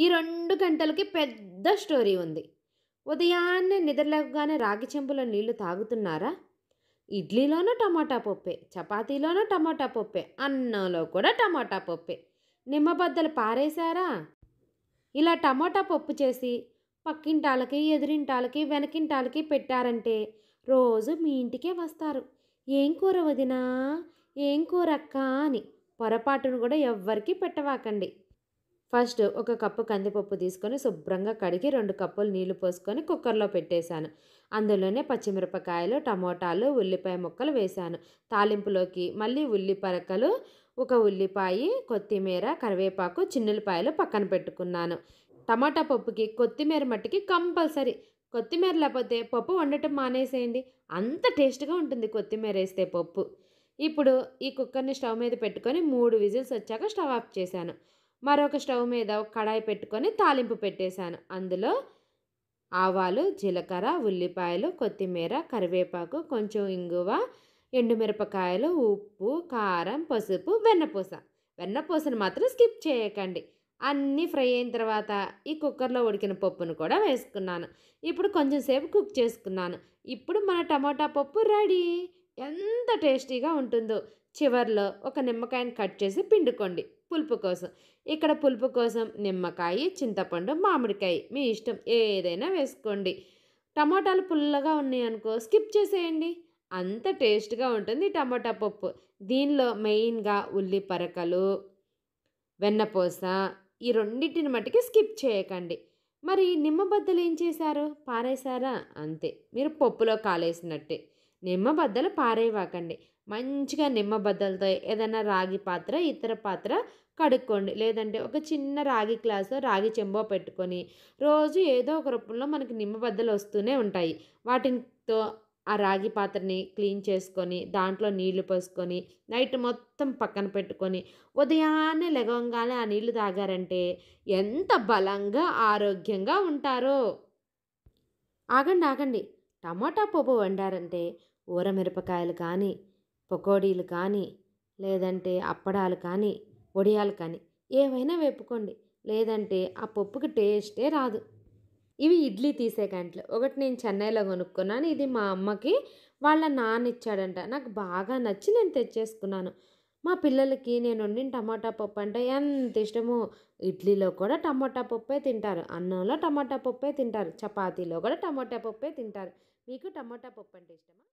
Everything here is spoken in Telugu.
ఈ రెండు గంటలకి పెద్ద స్టోరీ ఉంది ఉదయాన్నే నిద్రలేకగానే రాగి చెంబులో నీళ్లు తాగుతున్నారా ఇడ్లీలోనూ టమాటా పప్పే చపాతీలోనూ టమాటా పప్పే అన్నంలో కూడా టమాటా పప్పే నిమ్మబద్దలు పారేశారా ఇలా టమాటా పప్పు చేసి పక్కింటాలకి ఎదురింటాలకి వెనకింటాలకి పెట్టారంటే రోజు మీ ఇంటికే వస్తారు ఏం కూర వదినా ఏం కూరక్క అని పొరపాటును కూడా ఎవ్వరికీ పెట్టవాకండి ఫస్ట్ ఒక కప్పు కందిపప్పు తీసుకొని శుభ్రంగా కడిగి రెండు కప్పులు నీళ్లు పోసుకొని కుక్కర్లో పెట్టేశాను అందులోనే పచ్చిమిరపకాయలు టమోటాలు ఉల్లిపాయ ముక్కలు వేశాను తాలింపులోకి మళ్ళీ ఉల్లిపరకలు ఒక ఉల్లిపాయ కొత్తిమీర కరివేపాకు చిన్నులపాయలు పక్కన పెట్టుకున్నాను టమాటా పప్పుకి కొత్తిమీర మట్టికి కంపల్సరీ కొత్తిమీర లేకపోతే పప్పు వండటం మానేసేయండి అంత టేస్ట్గా ఉంటుంది కొత్తిమీర వేస్తే పప్పు ఇప్పుడు ఈ కుక్కర్ని స్టవ్ మీద పెట్టుకొని మూడు విజిల్స్ వచ్చాక స్టవ్ ఆఫ్ చేశాను మరొక స్టవ్ మీద ఒక కడాయి పెట్టుకొని తాలింపు పెట్టేశాను అందులో ఆవాలు జీలకర్ర ఉల్లిపాయలు కొత్తిమీర కరివేపాకు కొంచెం ఇంగువ ఎండుమిరపకాయలు ఉప్పు కారం పసుపు వెన్నపూస వెన్నపూసను మాత్రం స్కిప్ చేయకండి అన్నీ ఫ్రై అయిన తర్వాత ఈ కుక్కర్లో ఉడికిన పప్పును కూడా వేసుకున్నాను ఇప్పుడు కొంచెం సేపు కుక్ చేసుకున్నాను ఇప్పుడు మన టమాటా పప్పు రెడీ ఎంత టేస్టీగా ఉంటుందో చివర్లో ఒక నిమ్మకాయను కట్ చేసి పిండుకోండి పులుపు కోసం ఇక్కడ పులుపు కోసం నిమ్మకాయ చింతపండు మామిడికాయ మీ ఇష్టం ఏదైనా వేసుకోండి టమాటాలు పుల్లగా ఉన్నాయి అనుకో స్కిప్ చేసేయండి అంత టేస్ట్గా ఉంటుంది టమాటా పప్పు దీనిలో మెయిన్గా ఉల్లి పరకలు వెన్నపూస ఈ రెండింటిని మట్టుకి స్కిప్ చేయకండి మరి నిమ్మబద్దలు ఏం చేశారు పారేశారా అంతే మీరు పప్పులో కాలేసినట్టే నిమ్మబద్దలు పారేవాకండి మంచిగా నిమ్మబద్దలతో ఏదైనా రాగి పాత్ర ఇతర పాత్ర కడుక్కోండి లేదంటే ఒక చిన్న రాగి గ్లాసు రాగి చెంబో పెట్టుకొని రోజు ఏదో ఒక రూపంలో మనకి నిమ్మబద్దలు వస్తూనే ఉంటాయి వాటితో ఆ రాగి పాత్రని క్లీన్ చేసుకొని దాంట్లో నీళ్లు పోసుకొని నైట్ మొత్తం పక్కన పెట్టుకొని ఉదయాన్నే లెగంగానే ఆ నీళ్లు తాగారంటే ఎంత బలంగా ఆరోగ్యంగా ఉంటారో ఆగండి ఆగండి టమాటా పప్పు వండారంటే ఊరమిరపకాయలు కానీ పకోడీలు కానీ లేదంటే అప్పడాలు కానీ వడియాలు కానీ ఏవైనా వేపుకోండి లేదంటే ఆ పప్పుకి టేస్టే రాదు ఇవి ఇడ్లీ తీసే గంటలు ఒకటి నేను చెన్నైలో కొనుక్కున్నాను ఇది మా అమ్మకి వాళ్ళ నాన్న ఇచ్చాడంట నాకు బాగా నచ్చి నేను తెచ్చేసుకున్నాను మా పిల్లలకి నేను వండిన టమాటా పప్పు అంటే ఎంత ఇష్టమో ఇడ్లీలో కూడా టమాటా పప్పే తింటారు అన్నంలో టమాటా పప్పే తింటారు చపాతీలో కూడా టమాటా పప్పే తింటారు మీకు టమాటా పప్పు అంటే ఇష్టమా